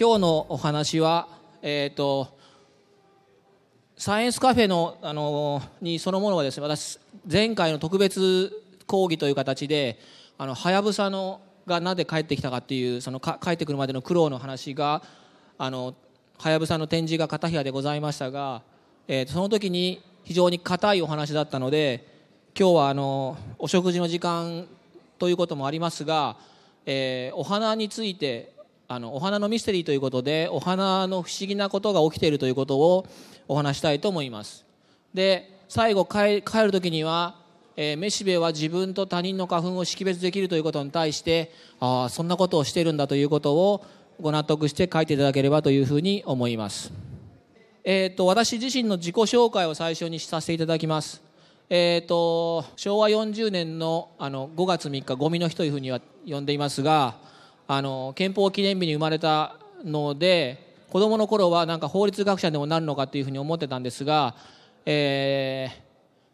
今日のお話は、えーと、サイエンスカフェの、あのにそのものはですね私前回の特別講義という形ではやぶさのがなぜ帰ってきたかっていうそのか帰ってくるまでの苦労の話がはやぶさの展示が片平でございましたが、えーと、その時に非常に硬いお話だったので今日はあのお食事の時間ということもありますが、えー、お花についてあのお花のミステリーということでお花の不思議なことが起きているということをお話したいと思いますで最後帰る時には、えー、メシベは自分と他人の花粉を識別できるということに対してああそんなことをしてるんだということをご納得して書いていただければというふうに思います、えーと、私自身の自己紹介を最初にさせていただきますえーと、と昭和40年のあの5月3日ゴミの日というふうには呼んでいますがあの憲法記念日に生まれたので子どもの頃はなんか法律学者でもなるのかというふうに思ってたんですが、えー、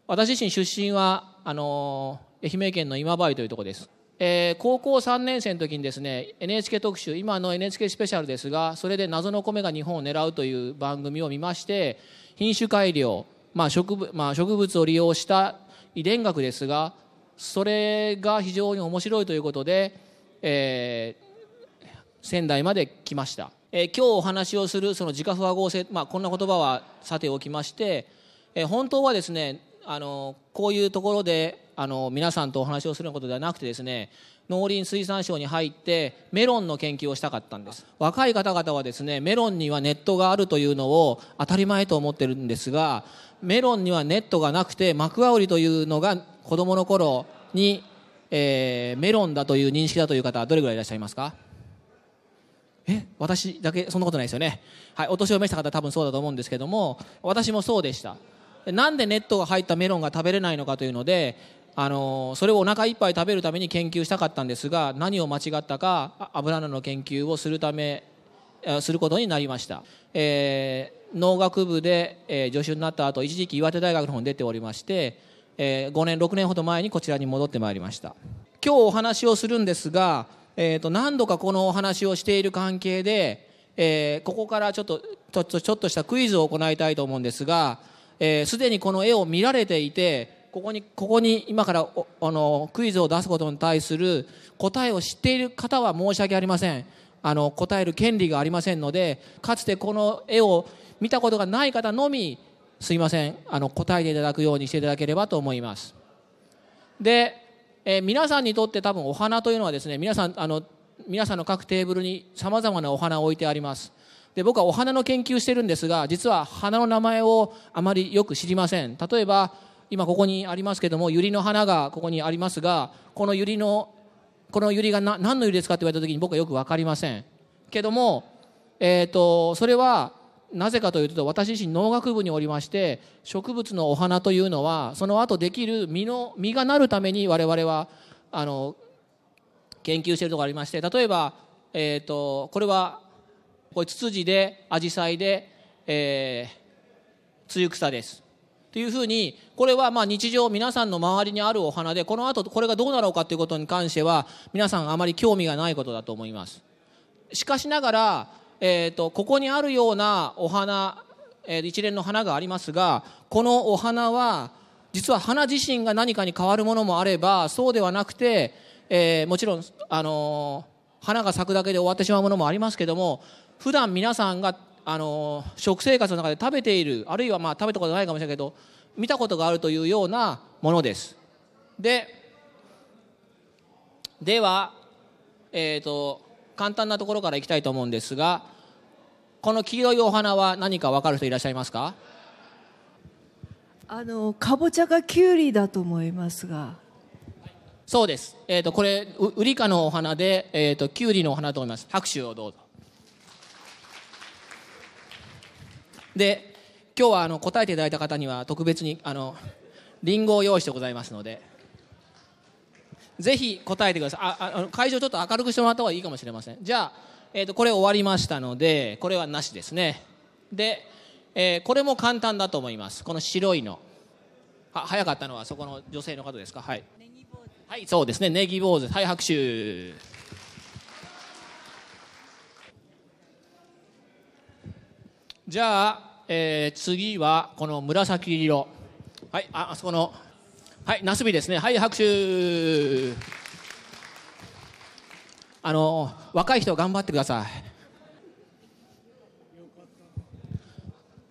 私自身出身はあの愛媛県の今治というところです、えー、高校3年生の時にですね NHK 特集今の NHK スペシャルですがそれで「謎の米が日本を狙う」という番組を見まして品種改良、まあ植物まあ、植物を利用した遺伝学ですがそれが非常に面白いということで、えー、仙台まで来ました、えー、今日お話をするその自家不和合成、まあ、こんな言葉はさておきまして、えー、本当はですねあのこういうところであの皆さんとお話をすることではなくてですね農林水産省に入ってメロンの研究をしたかったんです若い方々はですねメロンにはネットがあるというのを当たり前と思ってるんですがメロンにはネットがなくてマクワウリというのが子どもの頃に、えー、メロンだという認識だという方はどれぐらいいらっしゃいますかえ私だけそんなことないですよね、はい、お年を召した方多分そうだと思うんですけども私もそうでしたなんでネットが入ったメロンが食べれないのかというのであのそれをお腹いっぱい食べるために研究したかったんですが何を間違ったか油の研究をするためすることになりました、えー、農学部で、えー、助手になった後一時期岩手大学の方に出ておりまして、えー、5年6年ほど前にこちらに戻ってまいりました今日お話をするんですがえー、と何度かこのお話をしている関係で、えー、ここからちょっとちょっとちょっとしたクイズを行いたいと思うんですがすで、にこの絵を見られていてここにここに今からあのクイズを出すことに対する答えを知っている方は申し訳ありませんあの答える権利がありませんのでかつてこの絵を見たことがない方のみすいませんあの答えていただくようにしていただければと思いますでえー、皆さんにとって多分お花というのはですね皆さんあの皆さんの各テーブルにさまざまなお花を置いてありますで僕はお花の研究してるんですが実は花の名前をあまりよく知りません例えば今ここにありますけどもユリの花がここにありますがこのユリのこのユリが何のユリですかって言われた時に僕はよく分かりませんけども、えーとそれはなぜかというと私自身農学部におりまして植物のお花というのはその後できる実の実がなるために我々はあの研究しているところがありまして例えば、えーと、これはこれツツジでアジサイで、えー、ツユクサです。というふうにこれはまあ日常皆さんの周りにあるお花でこの後これがどうなろうかということに関しては皆さんあまり興味がないことだと思います。しかしながらえーと、ここにあるようなお花、えー、一連の花がありますがこのお花は実は花自身が何かに変わるものもあればそうではなくて、えー、もちろん、あのー、花が咲くだけで終わってしまうものもありますけども普段皆さんが、あのー、食生活の中で食べているあるいはまあ食べたことないかもしれないけど見たことがあるというようなものです。ででは、えーと簡単なところからいきたいと思うんですがこの黄色いお花は何か分かる人いらっしゃいますかあのかぼちゃがきゅうりだと思いますがそうです、えーと、これウリ科のお花で、えーと、きゅうりのお花と思います拍手をどうぞで今日はあの答えていただいた方には特別にあのリンゴを用意してございますので。ぜひ答えてくださいああ会場ちょっと明るくしてもらった方がいいかもしれませんじゃあ、えーと、これ終わりましたのでこれはなしですねで、えー、これも簡単だと思いますこの白いのは早かったのはそこの女性の方ですかはい、はい、そうですねネギ坊主はい拍手じゃあ、えー、次はこの紫色はいああそこのはい、なすびですね。はい、拍手。あの、若い人頑張ってください。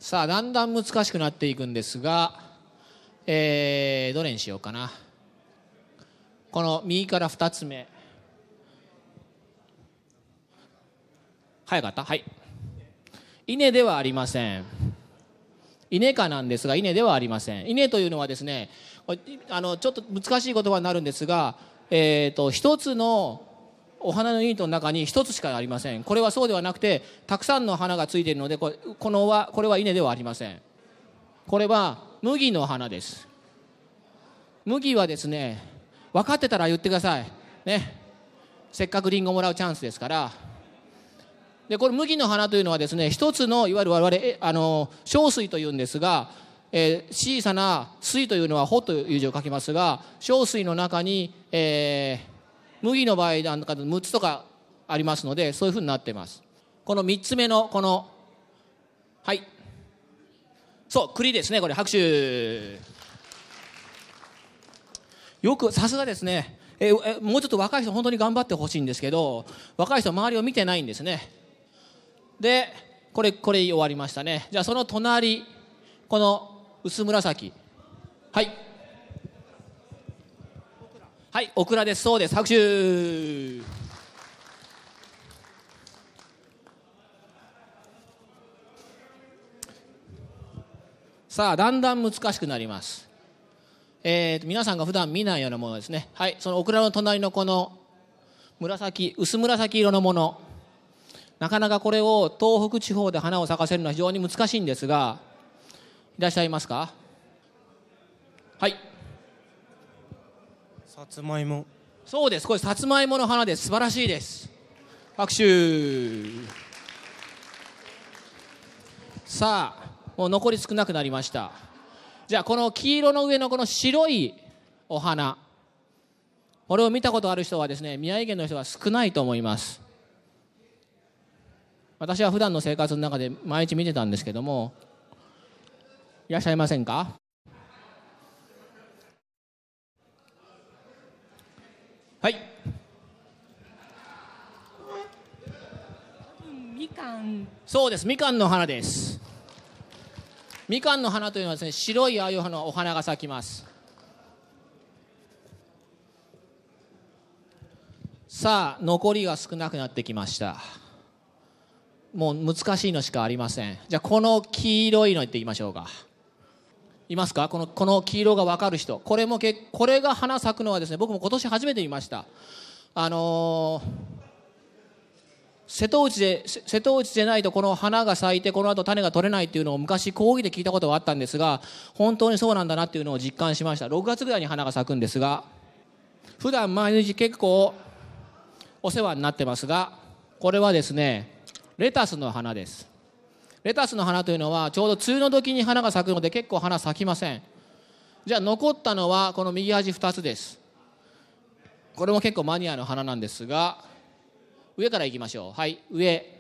さあ、だんだん難しくなっていくんですが、えー、どれにしようかな。この右から2つ目。早かったはい。稲ではありません。稲かなんですが、稲ではありません。稲というのはですね、あのちょっと難しい言葉になるんですが、えーと、一つのお花のユニットの中に一つしかありませんこれはそうではなくてたくさんの花がついているのでここのはこれは稲ではありませんこれは麦の花です麦はですね分かってたら言ってくださいねせっかくりんごもらうチャンスですからでこれ麦の花というのはですね一つのいわゆる我々あの小水というんですがえー、小さな水というのは「ほ」という字を書きますが小水の中に、えー、麦の場合なんか6つとかありますのでそういうふうになってますこの3つ目のこのはいそう栗ですねこれ拍手よくさすがですねええもうちょっと若い人本当に頑張ってほしいんですけど若い人周りを見てないんですねでこれこれ終わりましたねじゃあその隣この薄紫はいはいオクラですそうです拍手さあだんだん難しくなりますえーと、皆さんが普段見ないようなものですねはいそのオクラの隣のこの紫薄紫色のものなかなかこれを東北地方で花を咲かせるのは非常に難しいんですがいらっしゃいますかはいさつまいもそうですこれさつまいもの花です素晴らしいです拍手さあもう残り少なくなりましたじゃあこの黄色の上のこの白いお花これを見たことある人はですね宮城県の人は少ないと思います私は普段の生活の中で毎日見てたんですけどもいらっしゃいませんかはいみかんそうですみかんの花ですみかんの花というのはですね白いああいう花、お花が咲きますさあ残りが少なくなってきましたもう難しいのしかありませんじゃあこの黄色いのいってみましょうかいますかこのこの黄色が分かる人これもけこれが花咲くのはですね僕も今年初めて見ましたあのー、瀬戸内で瀬戸内でないとこの花が咲いてこの後種が取れないっていうのを昔講義で聞いたことがあったんですが本当にそうなんだなっていうのを実感しました6月ぐらいに花が咲くんですが普段毎日結構お世話になってますがこれはですねレタスの花ですレタスの花というのはちょうど梅雨の時に花が咲くので結構花咲きませんじゃあ残ったのはこの右端2つですこれも結構マニアの花なんですが上からいきましょうはい上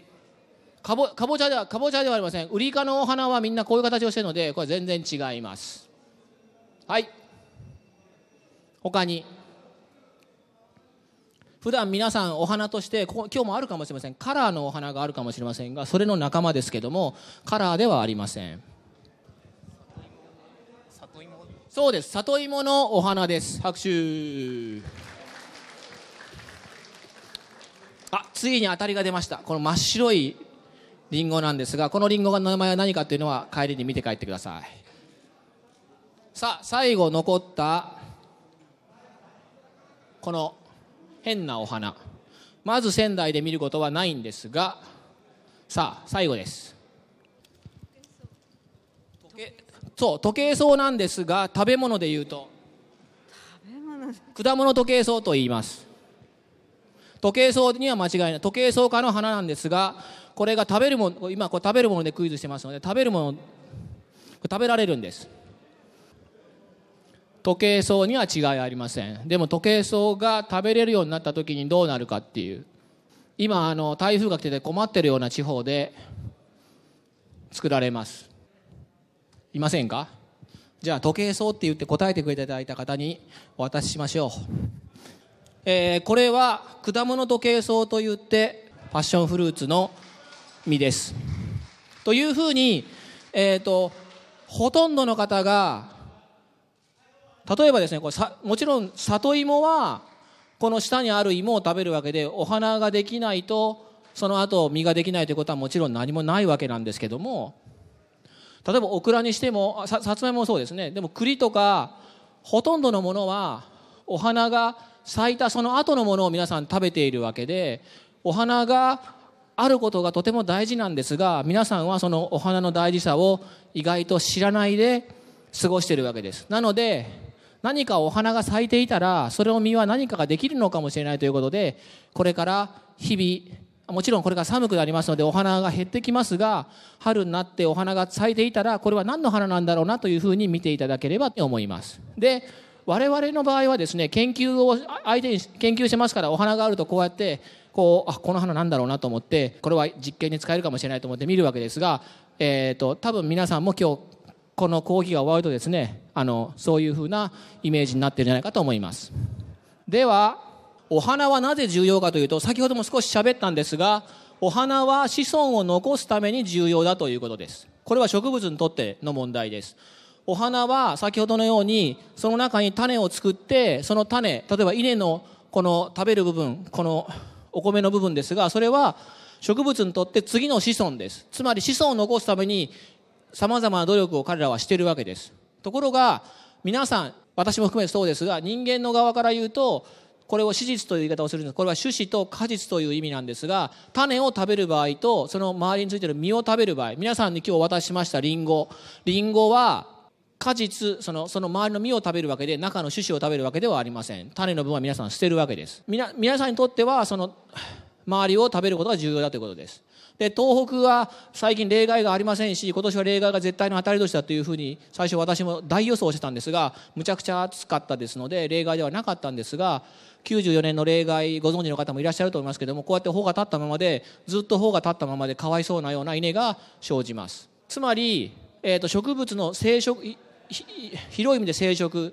かぼかぼちゃではかぼちゃではありませんウリ科のお花はみんなこういう形をしてるのでこれ全然違いますはい他に普段皆さんお花としてここ今日もあるかもしれませんカラーのお花があるかもしれませんがそれの仲間ですけどもカラーではありませんそうです里芋のお花です拍手あついに当たりが出ましたこの真っ白いりんごなんですがこのりんごの名前は何かというのは帰りに見て帰ってくださいさあ最後残ったこの変なお花まず仙台で見ることはないんですがさあ最後ですそう時計うなんですが食べ物でいうと果物時計うと言います時計うには間違いない時計う科の花なんですがこれが食べるもの今こう食べるものでクイズしてますので食べるもの食べられるんです時計層には違いありませんでも時計層が食べれるようになった時にどうなるかっていう今あの台風が来てて困ってるような地方で作られますいませんかじゃあ時計層って言って答えてくれていただいた方にお渡ししましょう、えー、これは果物時計層といってパッションフルーツの実ですというふうに、えーとほとんどの方が例えばですねこれさもちろん里芋はこの下にある芋を食べるわけでお花ができないとその後実ができないということはもちろん何もないわけなんですけども例えばオクラにしてもささつまいももそうですねでも栗とかほとんどのものはお花が咲いたその後のものを皆さん食べているわけでお花があることがとても大事なんですが皆さんはそのお花の大事さを意外と知らないで過ごしているわけですなので何かお花が咲いていたらそれを実は何かができるのかもしれないということでこれから日々もちろんこれが寒くなりますのでお花が減ってきますが春になってお花が咲いていたらこれは何の花なんだろうなというふうに見ていただければと思います。で我々の場合はですね研究を相手に研究してますからお花があるとこうやってこうあこの花なんだろうなと思ってこれは実験に使えるかもしれないと思って見るわけですが、えーと、と多分皆さんも今日このコーヒーが終わるとですねあのそういうふうなイメージになってるんじゃないかと思いますではお花はなぜ重要かというと先ほども少し喋ったんですがお花は子孫を残すために重要だということですこれは植物にとっての問題ですお花は先ほどのようにその中に種を作ってその種例えば稲のこの食べる部分このお米の部分ですがそれは植物にとって次の子孫ですつまり子孫を残すためにさまざまな努力を彼らはしてるわけですところが皆さん私も含めてそうですが人間の側から言うとこれを史実という言い方をするんですこれは種子と果実という意味なんですが種を食べる場合とその周りについてる実を食べる場合皆さんに今日お渡ししましたリンゴリンゴは果実そのその周りの実を食べるわけで中の種子を食べるわけではありません種の分は皆さん捨てるわけです皆さんにとってはその周りを食べることが重要だということですで東北は最近例外がありませんし今年は例外が絶対の当たり年だというふうに最初私も大予想してたんですがむちゃくちゃ暑かったですので例外ではなかったんですが94年の例外ご存知の方もいらっしゃると思いますけどもこうやって穂が立ったままでずっと穂が立ったままでかわいそうなような稲が生じます。つまり、えー、と植物の生殖広い意味で生殖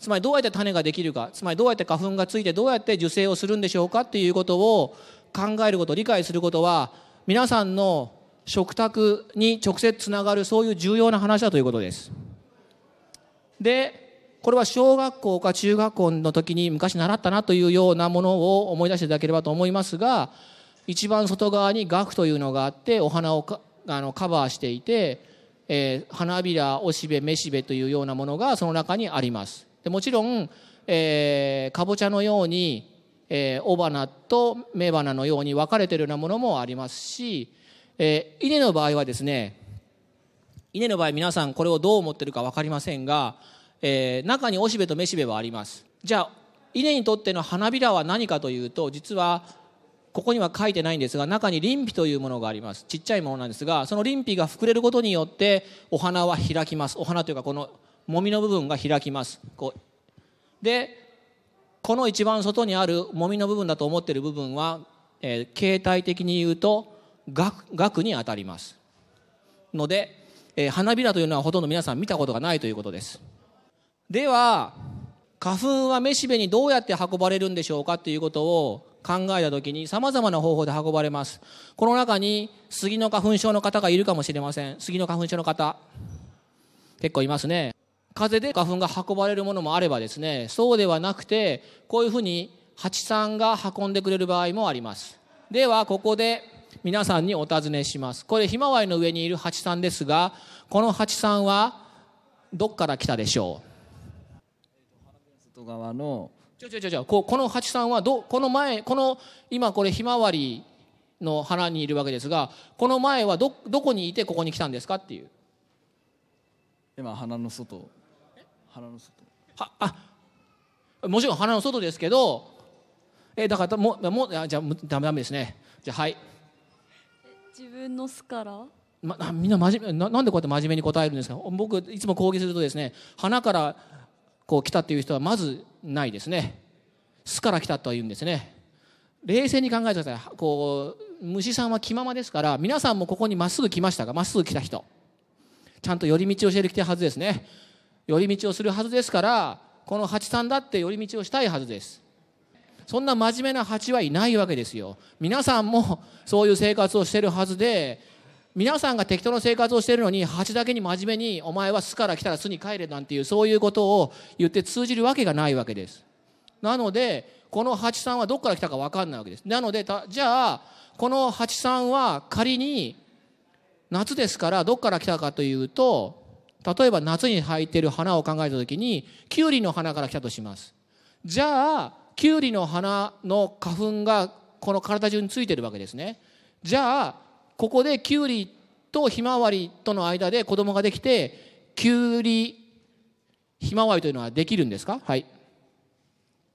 つまりどうやって種ができるかつまりどうやって花粉がついてどうやって受精をするんでしょうかっていうことを考えること理解することは皆さんの食卓に直接つながるそういう重要な話だということですでこれは小学校か中学校の時に昔習ったなというようなものを思い出していただければと思いますが一番外側に額というのがあってお花をあのカバーしていて、えー、花びらおしべめしべというようなものがその中にありますでもちろん、えー、かぼちゃのようにえー、雄花と雌花のように分かれているようなものもありますし、えー、稲の場合はですね稲の場合皆さんこれをどう思ってるか分かりませんが、えー、中におしべとめしべはありますじゃあ稲にとっての花びらは何かというと実はここには書いてないんですが中にリンピというものがありますちっちゃいものなんですがそのリンピが膨れることによってお花は開きますお花というかこのもみの部分が開きますこうでこの一番外にあるもみの部分だと思っている部分は、えー、形態的に言うと額に当たりますので、えー、花びらというのはほとんど皆さん見たことがないということですでは花粉はめしべにどうやって運ばれるんでしょうかということを考えた時に様々な方法で運ばれますこの中に杉の花粉症の方がいるかもしれません杉の花粉症の方結構いますね風で花粉が運ばれるものもあればですねそうではなくてこういうふうに蜂さんが運んでくれる場合もありますではここで皆さんにお尋ねしますこれひまわりの上にいる蜂さんですがこの蜂さんはどっから来たでしょう外側のちょちょちょちょここの蜂さんはどこの前この今これひまわりの花にいるわけですがこの前はどどこにいてここに来たんですかっていう今花の外鼻の外はあもちろん鼻の外ですけどえだからももじゃあダメダメですねじゃあはい自分の巣から、ま、みんな真面目ななんでこうやって真面目に答えるんですか僕いつも講義するとですね鼻からこう来たっていう人はまずないですね巣から来たとは言うんですね冷静に考えてくださいこう虫さんは気ままですから皆さんもここにまっすぐ来ましたがまっすぐ来た人ちゃんと寄り道をしてきてるはずですね寄り道をするはずですからこの蜂さんだって寄り道をしたいはずですそんな真面目な蜂はいないわけですよ皆さんもそういう生活をしてるはずで皆さんが適当な生活をしてるのに蜂だけに真面目に「お前は巣から来たら巣に帰れ」なんていうそういうことを言って通じるわけがないわけですなのでこの蜂さんはどこから来たか分かんないわけですなのでじゃあこの蜂さんは仮に夏ですからどこから来たかというと例えば夏に咲いてる花を考えた時にキュウリの花から来たとしますじゃあキュウリの花の花粉がこの体中についてるわけですねじゃあここでキュウリとひまわりとの間で子供ができてキュウリひまわりというのはできるんですかはい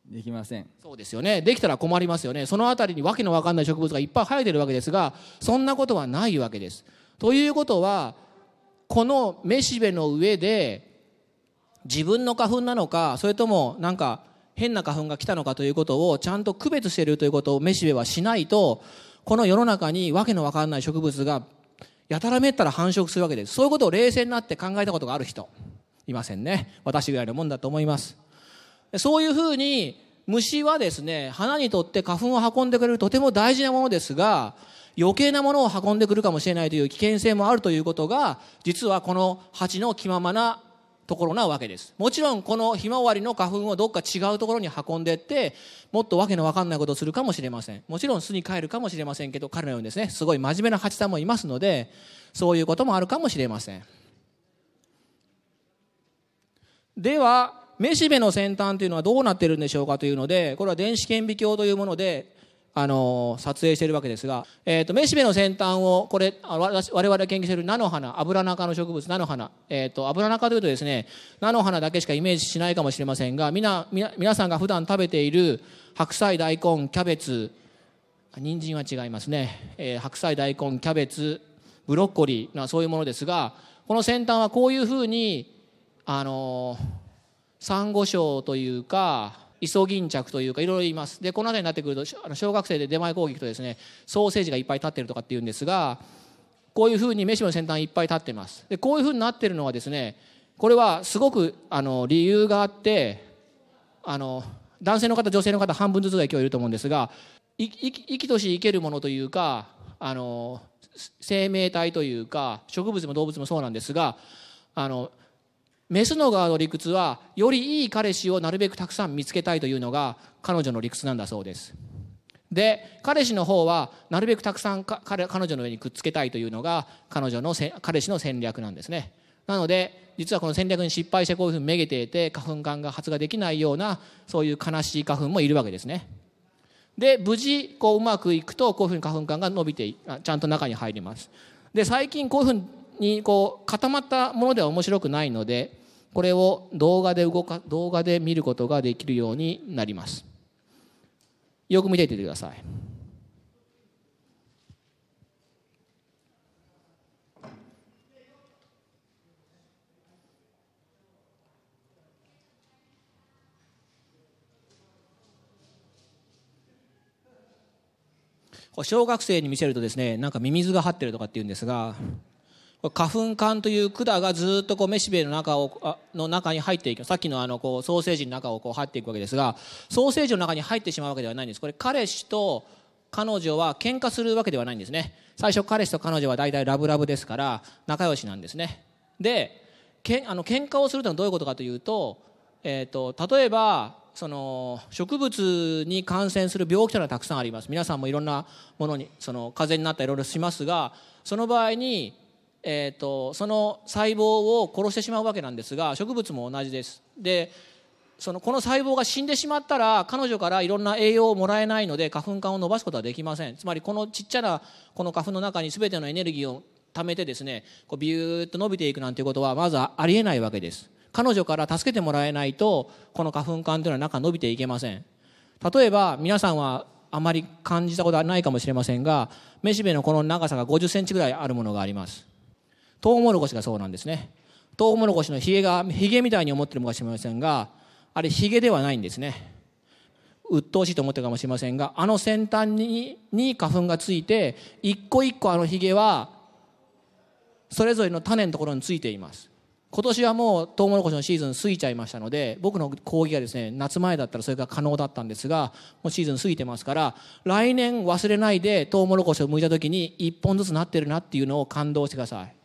できませんそうですよねできたら困りますよねその辺りにわけのわかんない植物がいっぱい生えてるわけですがそんなことはないわけですということはこのめしべの上で自分の花粉なのかそれともなんか変な花粉が来たのかということをちゃんと区別しているということをめしべはしないとこの世の中にわけのわかんない植物がやたらめったら繁殖するわけですそういうことを冷静になって考えたことがある人いませんね私ぐらいのもんだと思いますそういうふうに虫はですね花にとって花粉を運んでくれるとても大事なものですが余計なものを運んでくるかもしれないという危険性もあるということが実はこの蜂の気ままなところなわけですもちろんこのひまわりの花粉をどっか違うところに運んでってもっとわけのわかんないことをするかもしれませんもちろん巣に帰るかもしれませんけど彼のようにですねすごい真面目な蜂さんもいますのでそういうこともあるかもしれませんではめしべの先端というのはどうなってるんでしょうかというのでこれは電子顕微鏡というものであの撮影しているわけですが、えーと、めしべの先端をこれ我々れ研究している菜の花アブラナ科の植物菜の花、えーと、油アブラナ科というとですね菜の花だけしかイメージしないかもしれませんがみな皆さんが普段食べている白菜大根キャベツ人参は違いますね、えー、白菜大根キャベツブロッコリーなそういうものですがこの先端はこういうふうにあのー、サンゴ礁というかイソギンチャクというかいろいろ言いますでこの辺りになってくると小学生で出前攻撃とですねソーセージがいっぱい立ってるとかっていうんですがこういうふうにメシの先端いっぱい立ってますでこういうふうになってるのはですねこれはすごくあの理由があってあの男性の方女性の方半分ずつが今日いると思うんですが生きとし生けるものというかあの生命体というか植物も動物もそうなんですがあのメスの側の理屈はよりいい彼氏をなるべくたくさん見つけたいというのが彼女の理屈なんだそうですで彼氏の方はなるべくたくさん彼女の上にくっつけたいというのが彼女の彼氏の戦略なんですねなので実はこの戦略に失敗してこういうふうにめげていて花粉がが発芽できないようなそういう悲しい花粉もいるわけですねで無事こううまくいくとこういうふうに花粉がが伸びてちゃんと中に入りますで最近こういうふうにこう固まったものでは面白くないのでこれを動画で動か動画で見ることができるようになりますよく見ていてください小学生に見せるとですねなんかミミズが張ってるとかっていうんですが花粉管という管がずっとこうめしべの中をの中に入っていくさっきのあのこうソーセージの中をこう入っていくわけですがソーセージの中に入ってしまうわけではないんですこれ彼氏と彼女は喧嘩するわけではないんですね最初彼氏と彼女は大体ラブラブですから仲良しなんですねでけんあの喧嘩をするというのはどういうことかというと,、えーと、と例えばその植物に感染する病気というのはたくさんあります皆さんもいろんなものにその風邪になったりいろいろしますがその場合にえーと、その細胞を殺してしまうわけなんですが植物も同じです。でそのこの細胞が死んでしまったら彼女からいろんな栄養をもらえないので花粉管を伸ばすことはできませんつまりこのちっちゃなこの花粉の中に全てのエネルギーを貯めてですねこうビューッと伸びていくなんていうことはまずありえないわけです彼女から助けてもらえないとこの花粉管というのは中伸びていけません例えば皆さんはあまり感じたことはないかもしれませんがめしべのこの長さが50センチぐらいあるものがありますトウモロコシがそうなんですねトウモロコシのヒゲがヒゲみたいに思ってるかもしれませんがあれヒゲではないんですね鬱陶しいと思ってるかもしれませんがあの先端にに花粉がついて一個一個あのヒゲはそれぞれの種のところについています今年はもうトウモロコシのシーズン過ぎちゃいましたので僕の講義がですね夏前だったらそれが可能だったんですがもうシーズン過ぎてますから来年忘れないでトウモロコシを剥いた時に1本ずつなってるなっていうのを感動してください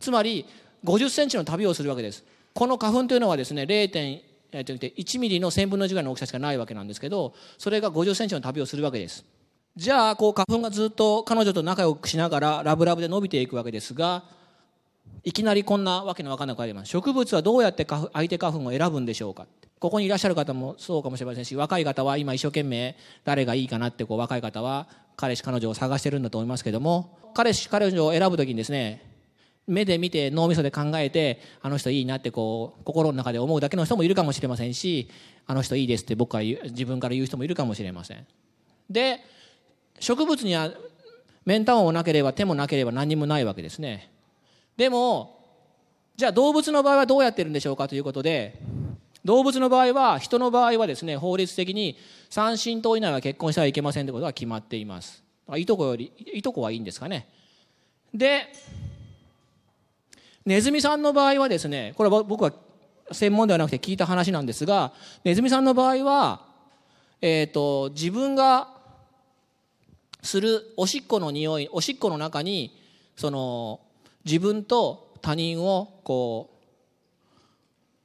つまり50センチの旅をするわけですこの花粉というのはですね0.1ミリの1000分の1ぐらいの大きさしかないわけなんですけどそれが50センチの旅をするわけですじゃあこう花粉がずっと彼女と仲良くしながらラブラブで伸びていくわけですがいきなりこんなわけのわかんなくあります植物はどうやって相手花粉を選ぶんでしょうかここにいらっしゃる方もそうかもしれませんし若い方は今一生懸命誰がいいかなってこう若い方は彼氏彼女を探してるんだと思いますけども彼氏彼女を選ぶ時にですね目で見て脳みそで考えてあの人いいなってこう心の中で思うだけの人もいるかもしれませんしあの人いいですって僕から自分から言う人もいるかもしれませんで植物には面ンもなければ手もなければ何もないわけですねでもじゃあ動物の場合はどうやってるんでしょうかということで動物の場合は人の場合はですね法律的に三親等以内は結婚してはいけませんということが決まっていますいとこよりいとこはいいんですかねでネズミさんの場合はですねこれは僕は専門ではなくて聞いた話なんですがネズミさんの場合は、えーと、自分がするおしっこの匂いおしっこの中にその自分と他人をこう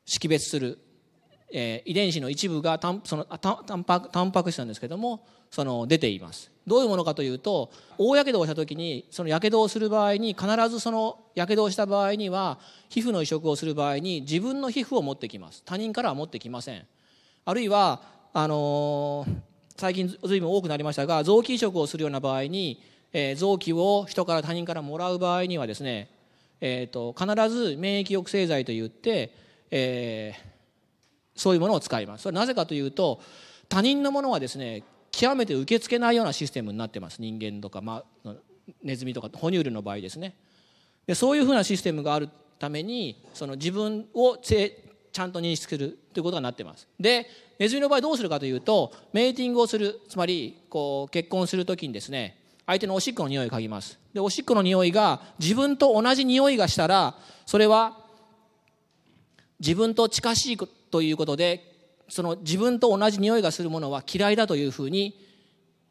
識別する、えー、遺伝子の一部がたんそのたんたんぱく質なんですけどもその出ていますどういうものかというと大やけどをした時にそのやけどをする場合に必ずそのやけどをした場合には皮膚の移植をする場合に自分の皮膚を持ってきます他人からは持ってきませんあるいはあのー、最近随分多くなりましたが臓器移植をするような場合に、えー、臓器を人から他人からもらう場合にはですね、えーと、必ず免疫抑制剤といって、えー、そういうものを使いますそれなぜかというと他人のものはですね極めて受け付けないようなシステムになってます人間とか、まあ、ネズミとか哺乳類の場合ですねでそういうふうなシステムがあるためにその自分をちゃんと認識するということがなってますでネズミの場合どうするかというとメーティングをするつまりこう結婚する時にですね相手のおしっこの匂いを嗅ぎますでおしっこの匂いが自分と同じ匂いがしたらそれは自分と近しいということでその自分と同じ匂いがするものは嫌いだというふうに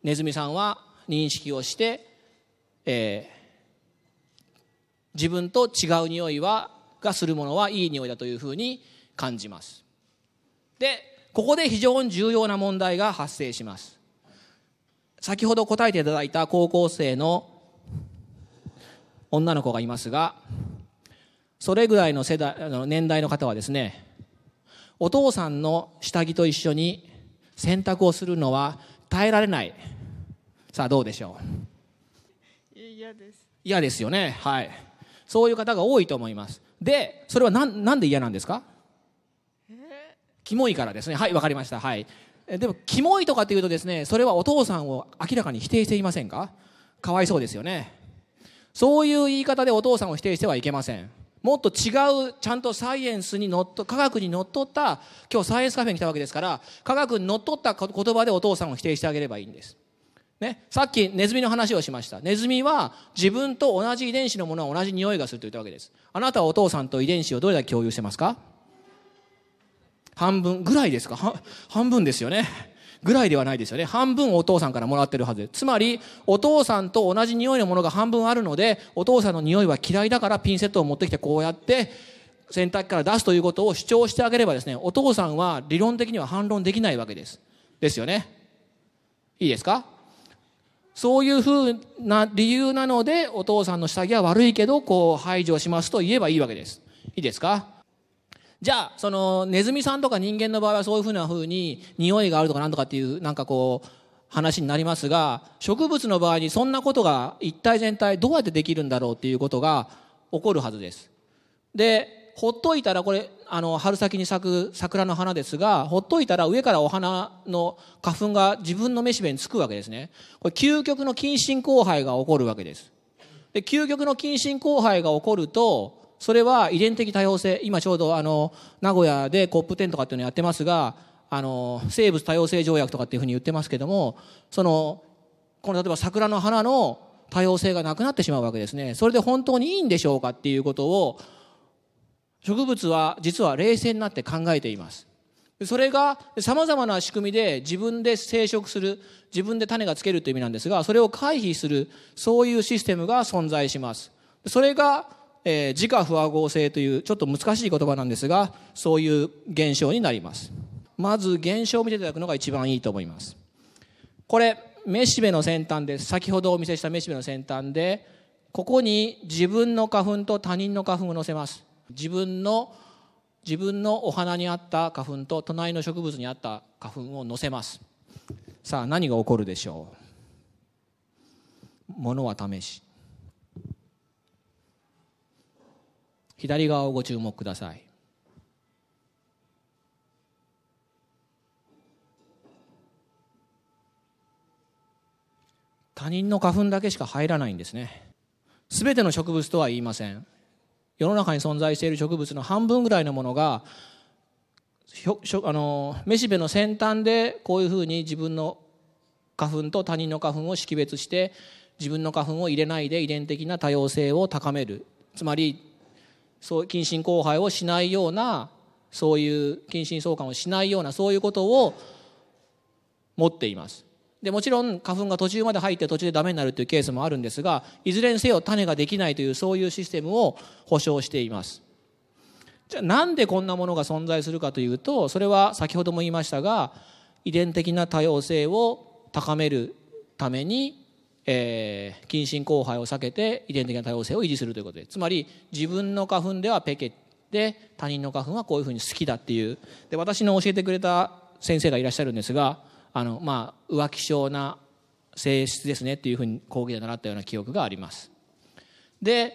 ネズミさんは認識をして、えー、自分と違う匂いはがするものはいい匂いだというふうに感じますでここで非常に重要な問題が発生します先ほど答えていただいた高校生の女の子がいますがそれぐらいの世代年代の方はですねお父さんの下着と一緒に洗濯をするのは耐えられないさあどうでしょう嫌です嫌ですよねはいそういう方が多いと思いますでそれは何で嫌なんですかキモいからですねはいわかりましたはいでもキモいとかっていうとですねそれはお父さんを明らかに否定していませんかかわいそうですよねそういう言い方でお父さんを否定してはいけませんもっと違うちゃんとサイエンスにのっと科学にのっとった今日サイエンスカフェに来たわけですから科学にのっとった言葉でお父さんを否定してあげればいいんです。ね、さっきネズミの話をしましたネズミは自分と同じ遺伝子のものは同じ匂いがすると言ったわけですあなたはお父さんと遺伝子をどれだけ共有してますか半分ぐらいですか半分ですよねぐらいではないですよね半分お父さんからもらってるはずつまりお父さんと同じ匂いのものが半分あるのでお父さんの匂いは嫌いだからピンセットを持ってきてこうやって洗濯機から出すということを主張してあげればですねお父さんは理論的には反論できないわけですですよねいいですかそういうふうな理由なのでお父さんの下着は悪いけどこう排除しますと言えばいいわけですいいですかじゃあそのネズミさんとか人間の場合はそういうふうなふうに匂いがあるとかなんとかっていうなんかこう話になりますが植物の場合にそんなことが一体全体どうやってできるんだろうっていうことが起こるはずです。でほっといたらこれあの春先に咲く桜の花ですがほっといたら上からお花の花粉が自分のめしべにつくわけですねこれ究極の近親交配が起こるわけですで究極の近親交配が起こるとそれは遺伝的多様性今ちょうどあの名古屋で COP10 とかっていうのやってますがあの生物多様性条約とかっていうふうに言ってますけどもそのこの例えば桜の花の多様性がなくなってしまうわけですねそれで本当にいいんでしょうかっていうことを植物は実は冷静になって考えていますそれがさまざまな仕組みで自分で生殖する自分で種がつけるという意味なんですがそれを回避するそういうシステムが存在しますそれがえー、自家不和合性というちょっと難しい言葉なんですがそういう現象になりますまず現象を見ていただくのが一番いいと思いますこれめしべの先端です先ほどお見せしためしべの先端でここに自分の花粉と他人の花粉を乗せます自分の自分のお花にあった花粉と隣の植物にあった花粉を乗せますさあ何が起こるでしょう物は試し左側をご注目ください他人の花粉だけしか入らないんですね全ての植物とは言いません世の中に存在している植物の半分ぐらいのものがあのめしべの先端でこういうふうに自分の花粉と他人の花粉を識別して自分の花粉を入れないで遺伝的な多様性を高めるつまりそう近親交配をしないようなそういう近親相関をしないようなそういうことを持っています。でもちろん花粉が途中まで入って途中でダメになるというケースもあるんですがいずれにせよ種ができないというそういうシステムを保障していますじゃあなんでこんなものが存在するかというとそれは先ほども言いましたが遺伝的な多様性を高めるためにえー、近親交配を避けて遺伝的な多様性を維持するということでつまり自分の花粉ではペケで他人の花粉はこういうふうに好きだっていうで私の教えてくれた先生がいらっしゃるんですがあの、まあ、浮気症な性質ですねっていうふうに講義で習ったような記憶があります。で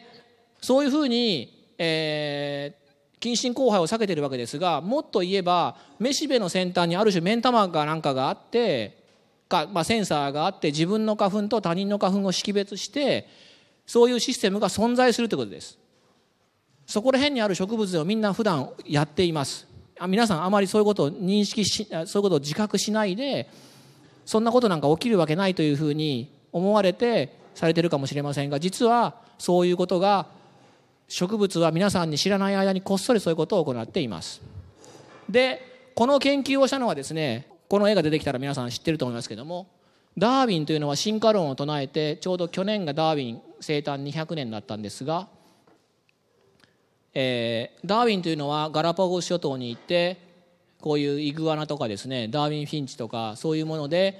そういうふうに、えー、近親交配を避けてるわけですがもっと言えばめしべの先端にある種目ん玉かなんかがあってか、まあ、センサーがあって自分の花粉と他人の花粉を識別してそういうシステムが存在するということですそこら辺にある植物をみんな普段やっていますあ皆さんあまりそういうことを認識しそういうことを自覚しないでそんなことなんか起きるわけないというふうに思われてされてるかもしれませんが実はそういうことが植物は皆さんに知らない間にこっそりそういうことを行っていますでこの研究をしたのはですねこの絵が出てきたら皆さん知ってると思いますけどもダーウィンというのは進化論を唱えてちょうど去年がダーウィン生誕200年だったんですが、えー、ダーウィンというのはガラパゴス諸島に行ってこういうイグアナとかですねダーウィン・フィンチとかそういうもので、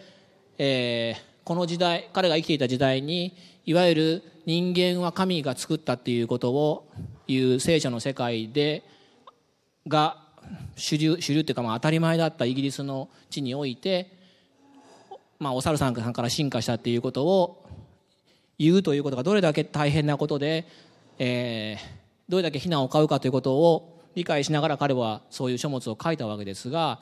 えー、この時代彼が生きていた時代にいわゆる人間は神が作ったっていうことをいう聖書の世界でが主流主流っていうかまあ当たり前だったイギリスの地において、まあ、お猿さんから進化したっていうことを言うということがどれだけ大変なことで、えー、どれだけ非難を買うかということを理解しながら彼はそういう書物を書いたわけですが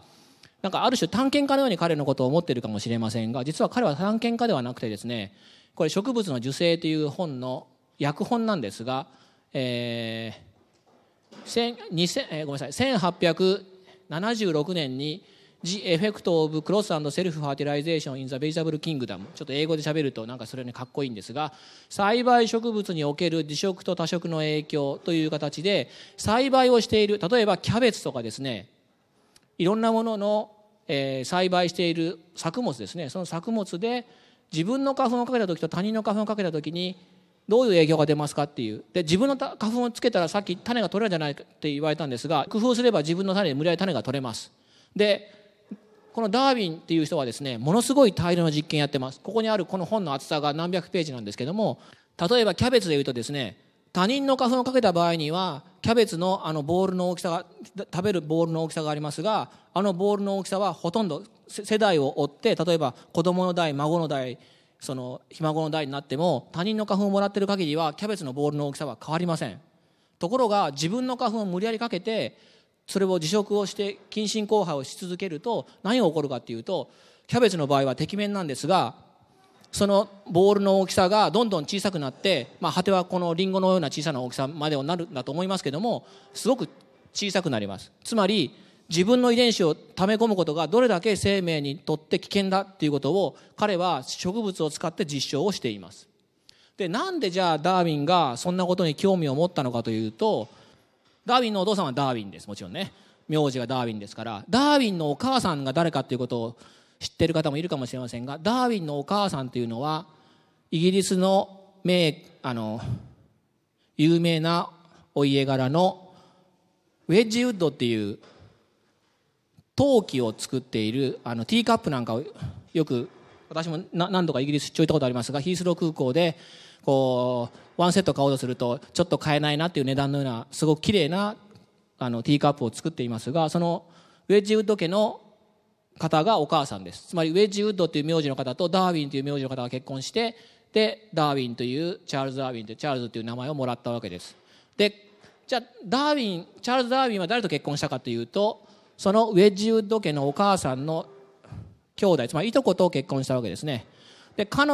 なんかある種探検家のように彼のことを思っているかもしれませんが実は彼は探検家ではなくてですねこれ「植物の受精」という本の訳本なんですが、えー、2 0えごめんなさい1876年に The Effect of Cross and Self-Fertilization in the Vegetable Kingdom ちょっと英語で喋るとなんかそれねかっこいいんですが栽培植物における自食と多食の影響という形で栽培をしている例えばキャベツとかですねいろんなものの、えー、栽培している作物ですねその作物で自分の花粉をかけた時と他人の花粉をかけた時にどういう影響が出ますかっていうで自分の花粉をつけたらさっき種が取れるじゃないかって言われたんですが工夫すれば自分の種で無理やり種が取れますでこのダーウィンっていう人はですねものすごい大量の実験やってますここにあるこの本の厚さが何百ページなんですけども例えばキャベツで言うとですね他人の花粉をかけた場合にはキャベツのあのボールの大きさが食べるボールの大きさがありますがあのボールの大きさはほとんど世代を追って例えば子供の代孫の代そのひ孫の代になっても他人の花粉をもらってる限りはキャベツのボールの大きさは変わりませんところが自分の花粉を無理やりかけてそれを辞職をして近親交配をし続けると何が起こるかっていうとキャベツの場合はてきめんなんですがそのボールの大きさがどんどん小さくなって、まあ、果てはこのリンゴのような小さな大きさまでになるんだと思いますけどもすごく小さくなりますつまり自分の遺伝子を溜め込むことがどれだけ生命にとって危険だっていうことを彼は植物を使って実証をしていますでなんでじゃあダーウィンがそんなことに興味を持ったのかというとダーウィンのお父さんはダーウィンですもちろんね名字がダーウィンですからダーウィンのお母さんが誰かっていうことを知ってる方もいるかもしれませんがダーウィンのお母さんというのはイギリスの名あの有名なお家柄のウェッジウッドっていう陶器を作っているあのティーカップなんかをよく私も何度かイギリス出張行ったことありますがヒースロー空港でこうワンセット買おうとするとちょっと買えないなっていう値段のようなすごく綺麗なあのティーカップを作っていますがそのウェッジウッド家の方がお母さんですつまりウェッジウッドという名字の方とダーウィンという名字の方が結婚してでダーウィンというチャールズ・ダーウィンというチャールズという名前をもらったわけですでじゃあダーウィンチャールズ・ダーウィンは誰と結婚したかというとそのウェッジウッド家のお母さんの兄弟つまりいとこと結婚したわけですねで彼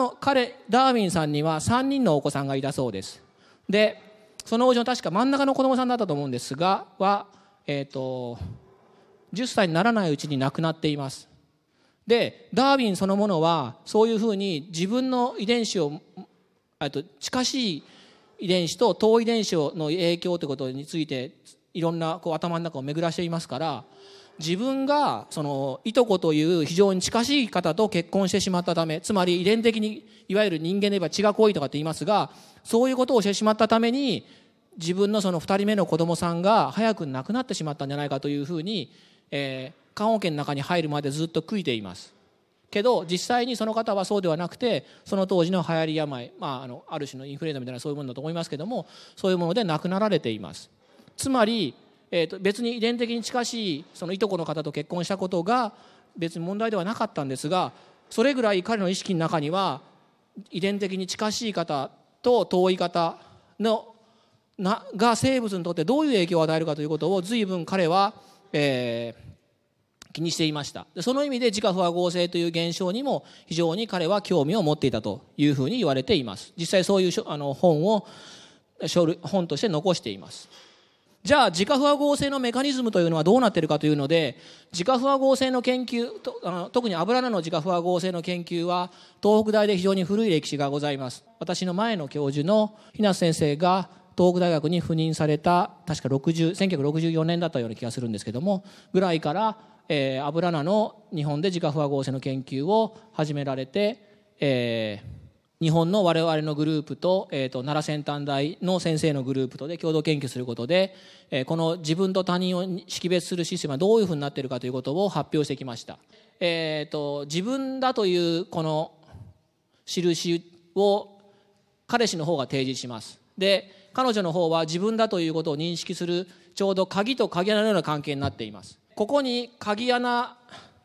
ダーウィンさんには3人のお子さんがいたそうですでそのうちの確か真ん中の子供さんだったと思うんですがは、えーと10歳にならないうちに亡くなっていますでダーウィンそのものはそういうふうに自分の遺伝子をと近しい遺伝子と遠い遺伝子の影響ということについていろんなこう頭の中を巡らしていますから自分がそのいとこという非常に近しい方と結婚してしまったためつまり遺伝的にいわゆる人間で言えば血が濃いとかって言いますがそういうことをしてしまったために自分のその2人目の子供さんが早く亡くなってしまったんじゃないかというふうに、棺桶の中に入るまでずっと悔いています。けど実際にその方はそうではなくてその当時の流行り病、まあ、あのある種のインフルエンザみたいなそういうものだと思いますけどもそういうもので亡くなられています。つまり、えー、と別に遺伝的に近しいそのいとこの方と結婚したことが別に問題ではなかったんですがそれぐらい彼の意識の中には遺伝的に近しい方と遠い方のなが生物にとってどういう影響を与えるかということを随分彼は、えー、気にしていましたでその意味で自家不和合成という現象にも非常に彼は興味を持っていたというふうに言われています実際そういうあの本を本として残していますじゃあ自家不和合成のメカニズムというのはどうなってるかというので自家不和合成の研究とあの特に油菜の自家不和合成の研究は東北大で非常に古い歴史がございます私の前の教授の日那先生が東北大学に赴任された確か60 1964年だったような気がするんですけどもぐらいから、えー、油菜の日本で自家不和合成の研究を始められて、えー、日本の我々のグループと,、えーと、奈良先端大の先生のグループとで共同研究することで、えー、この自分と他人を識別するシステムはどういうふうになっているかということを発表してきました、えーと、と自分だというこの印を彼氏の方が提示しますで彼女の方は自分だということを認識するちょうど鍵と鍵穴のような関係になっていますここに鍵穴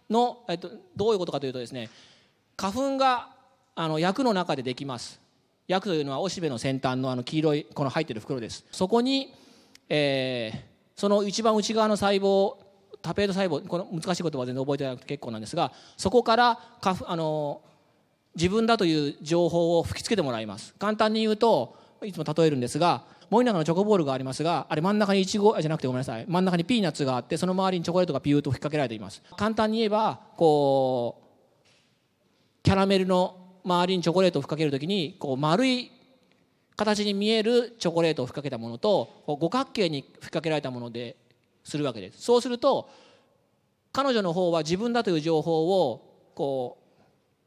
の、えっと、どういうことかというとですね花粉があの薬の中でできます薬というのはおしべの先端のあの黄色いこの入ってる袋ですそこに、えー、その一番内側の細胞タペード細胞この難しい言葉は全然覚えてなくて結構なんですがそこからかあの自分だという情報を吹きつけてもらいます簡単に言うといつも例えるんですが森永のチョコボールがありますがあれ真ん中にイチゴじゃなくてごめんなさい真ん中にピーナッツがあってその周りにチョコレートがピューと吹っかけられています簡単に言えばこうキャラメルの周りにチョコレートをふかけるときにこう丸い形に見えるチョコレートをふかけたものと五角形にふかけられたものでするわけですそうすると彼女の方は自分だという情報をこう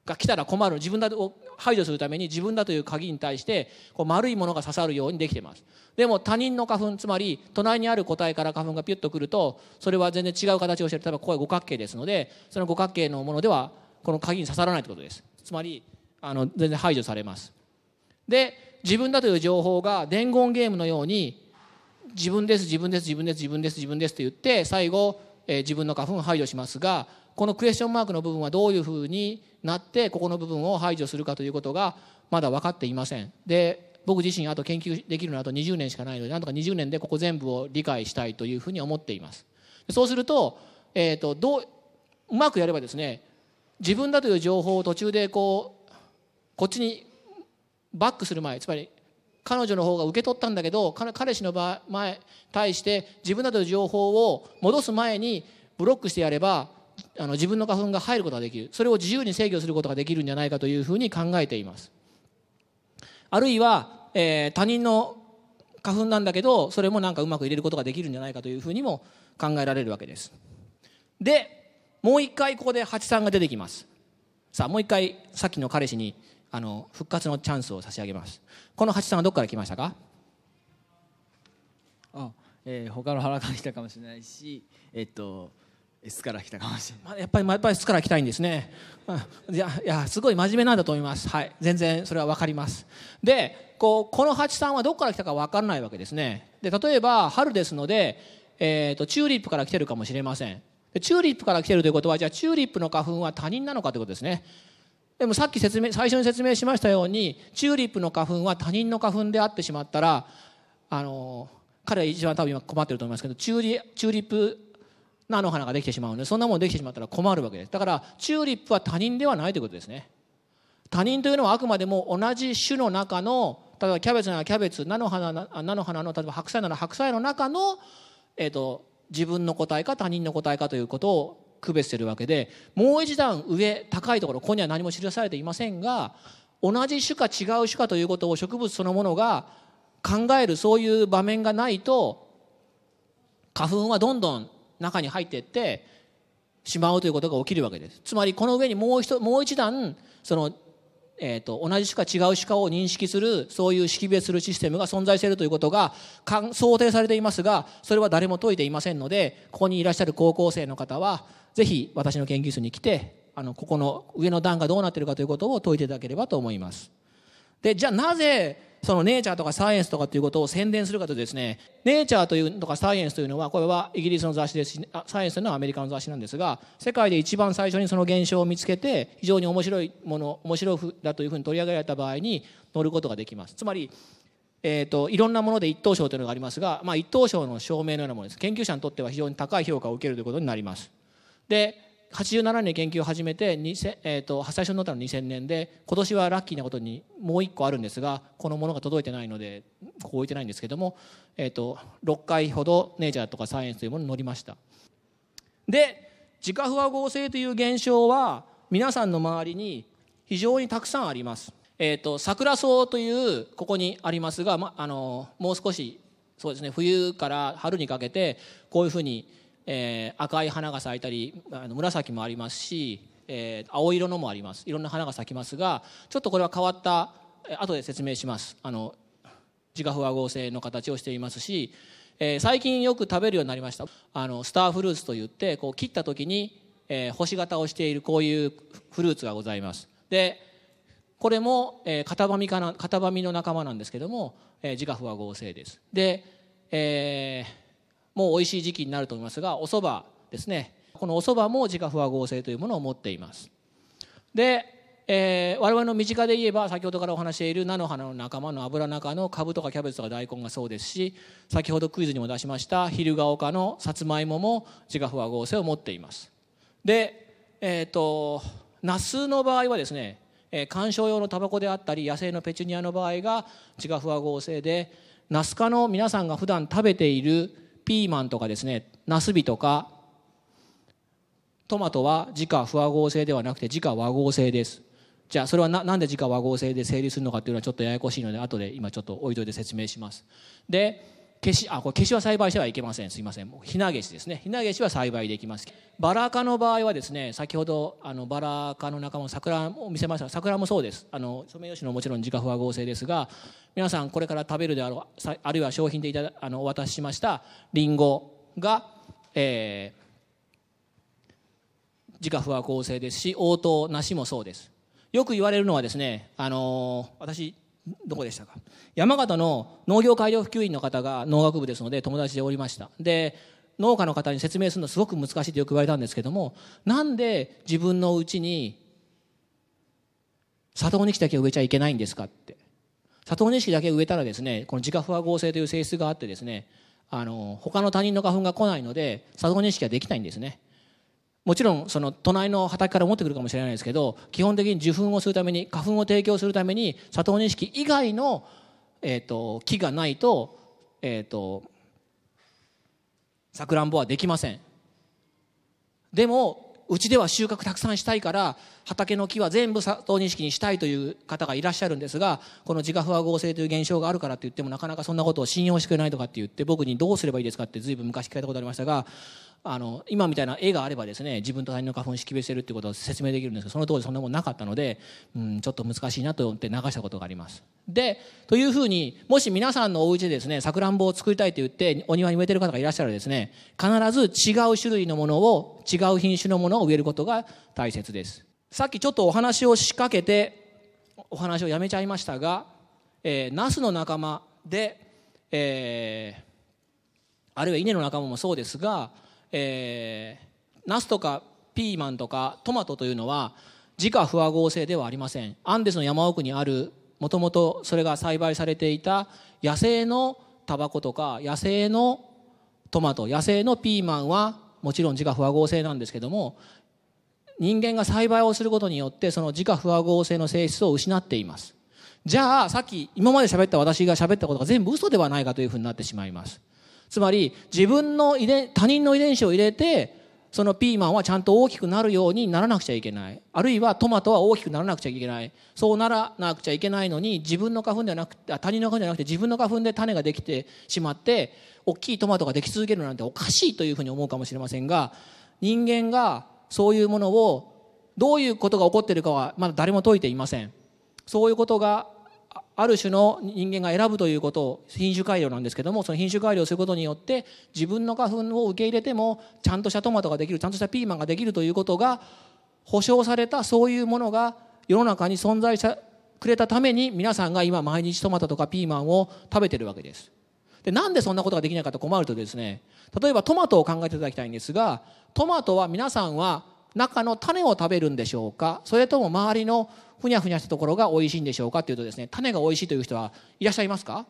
が来たら困る自分だを排除するために自分だという鍵に対してこう丸いものが刺さるようにできてますでも他人の花粉つまり隣にある個体から花粉がピュッとくるとそれは全然違う形をしてる例えばここは五角形ですのでその五角形のものではこの鍵に刺さらないということですつまりあの全然排除されますで自分だという情報が伝言ゲームのように自分です自分です自分です自分です自分ですと言って最後、えー、自分の花粉排除しますがこのクエスチョンマークの部分はどういうふうになってここの部分を排除するかということがまだ分かっていませんで僕自身あと研究できるのはあと20年しかないのでなんとか20年でここ全部を理解したいというふうに思っていますそうすると,、えーとどううまくやればですね自分だという情報を途中でこうこっちにバックする前つまり彼女の方が受け取ったんだけど彼氏の場前対して自分などの情報を戻す前にブロックしてやればあの自分の花粉が入ることができるそれを自由に制御することができるんじゃないかというふうに考えていますあるいは、えー、他人の花粉なんだけどそれもなんかうまく入れることができるんじゃないかというふうにも考えられるわけですでもう一回ここで蜂さんが出てきますさあもう一回さっきの彼氏にあの復活のチャンスを差し上げますこの橋さんはどこから来ましたかあ、えー、他の原から来たかもしれないしえっと S から来たかもしれないやっぱりやっぱり S から来たいんですねいやいやすごい真面目なんだと思いますはい全然それは分かりますでこうこの蜂さんはどこから来たか分からないわけですねで例えば春ですので、えーと、とチューリップから来てるかもしれませんチューリップから来てるということはじゃあチューリップの花粉は他人なのかということですねでもさっき説明最初に説明しましたようにチューリップの花粉は他人の花粉であってしまったらあの彼は一番多分今困ってると思いますけどチューリチューリップ菜の花ができてしまうのでそんなものできてしまったら困るわけですだからチューリップは他人ではないということですね他人というのはあくまでも同じ種の中の例えばキャベツならキャベツ菜の花菜の花の例えば白菜なら白菜の中の、えーと、と自分の個体か他人の個体かということを区別してるわけでもう一段上高いところここには何も記されていませんが同じ種か違う種かということを植物そのものが考えるそういう場面がないと花粉はどんどん中に入っていってしまうということが起きるわけですつまりこの上にもう一もう一段その、えーと、と同じ種か違う種かを認識するそういう識別するシステムが存在しているということが想定されていますがそれは誰も解いていませんのでここにいらっしゃる高校生の方はぜひ私の研究室に来てあのここの上の段がどうなってるかということを解いていただければと思いますでじゃあなぜそのネイチャーとかサイエンスとかということを宣伝するかというとですねネイチャーというとかサイエンスというのはこれはイギリスの雑誌ですしサイエンスというのはアメリカの雑誌なんですが世界で一番最初にその現象を見つけて非常に面白いもの面白いだというふうに取り上げられた場合に乗ることができますつまりえーといろんなもので一等賞というのがありますが、まあ、一等賞の証明のようなものです研究者にとっては非常に高い評価を受けるということになりますで87年研究を始めて、えーと、最初に乗ったの2000年で今年はラッキーなことにもう1個あるんですがこのものが届いてないのでここ置いてないんですけども、えーと、6回ほど「ネイチャー」とか「サイエンス」というものに乗りましたで自家不和合成という現象は皆さんの周りに非常にたくさんありますえーと、と桜草というここにありますが、ま、あのもう少しそうですね冬から春にかけてこういうふうにえー、赤い花が咲いたりあの紫もありますし、えー、青色のもありますいろんな花が咲きますがちょっとこれは変わった後で説明しますあの自家不和合成の形をしていますし、えー、最近よく食べるようになりましたあのスターフルーツといってこう切った時に、えー、星型をしているこういうフルーツがございますでこれも、えー、型タかな型タの仲間なんですけども、えー、自家不和合成ですで、えー、もう美味しい時期になると思いますがおそばですねこのおそばも自家不和合成というものを持っていますで、えー、我々の身近で言えば先ほどからお話している菜の花の仲間の油中のブとかキャベツとか大根がそうですし先ほどクイズにも出しました昼が丘のさつまいもも自家不和合成を持っていますでえっ、ー、と那須の場合はですね観賞用のタバコであったり野生のペチュニアの場合が自家不和合成で那須科の皆さんが普段食べているピーマンとかですねナスビとかトマトは自家不和合成ではなくて自家和合成ですじゃあそれはななんで自家和合成で成立するのかっていうのはちょっとややこしいので後で今ちょっと置いといて説明しますで消しあこれ消しは栽培してはいけませんすいませんひなげしですねひなげしは栽培できますバラ科の場合はですね先ほどあのバラ科の仲間桜を見せました桜もそうですあのソメイヨシノもちろん自家不和合成ですが皆さんこれから食べるであろうあるいは商品でいたあのお渡ししましたりんごが、えー、自家不和合成ですし応答なしもそうですよく言われるのはですねあのー、私どこでしたか山形の農業改良普及員の方が農学部ですので友達でおりましたで農家の方に説明するのすごく難しいとよく言われたんですけどもなんで自分のうちに砂糖錦だけ植えちゃいけないんですかって砂糖錦だけ植えたらですねこの自家不和合成という性質があってですねあの他の他人の花粉が来ないので砂糖錦はできないんですねもちろんその隣の畑から持ってくるかもしれないですけど基本的に受粉をするために花粉を提供するために佐認錦以外の、えーと、木がないと,、えと、さくらんぼはできませんでもうちでは収穫たくさんしたいから畑の木は全部佐認錦にしたいという方がいらっしゃるんですがこの自家不和合成という現象があるからって言ってもなかなかそんなことを信用してくれないとかって言って僕にどうすればいいですかって随分昔聞かれたことありましたがあの今みたいな絵があればですね自分と他人の花粉識別してるってことを説明できるんですけどその当時そんなもんなかったので、うん、ちょっと難しいなと思って流したことがあります。でというふうにもし皆さんのお家でですねさくらんぼを作りたいと言ってお庭に植えてる方がいらっしゃるですね必ず違う種類のものを違う品種のものを植えることが大切です。さっきちょっとお話を仕掛けてお話をやめちゃいましたが、えー、ナスの仲間で、えー、あるいは稲の仲間もそうですがえー、ナスとかピーマンとかトマトというのは自家不和合成ではありませんアンデスの山奥にあるもともとそれが栽培されていた野生のタバコとか野生のトマト野生のピーマンはもちろん自家不和合成なんですけども人間が栽培をすることによってその自家不和合成の性質を失っていますじゃあさっき今まで喋った私が喋ったことが全部嘘ではないかというふうになってしまいますつまり自分の遺伝他人の遺伝子を入れてそのピーマンはちゃんと大きくなるようにならなくちゃいけないあるいはトマトは大きくならなくちゃいけないそうならなくちゃいけないのに自分の花粉ではなくて他人の花粉じゃなくて自分の花粉で種ができてしまって大きいトマトができ続けるなんておかしいというふうに思うかもしれませんが人間がそういうものをどういうことが起こっているかはまだ誰も解いていませんそういうことがある種の人間が選ぶということを品種改良なんですけどもその品種改良をすることによって自分の花粉を受け入れてもちゃんとしたトマトができるちゃんとしたピーマンができるということが保証されたそういうものが世の中に存在してくれたために皆さんが今毎日トマトとかピーマンを食べてるわけです。でなんでそんなことができないかと困るとですね例えばトマトを考えていただきたいんですがトマトは皆さんは中の種を食べるんでしょうかそれとも周りのふにゃふにゃしたところが美味しいんでしょうかっていうとですね種が美味しいという人はいらっしゃいますか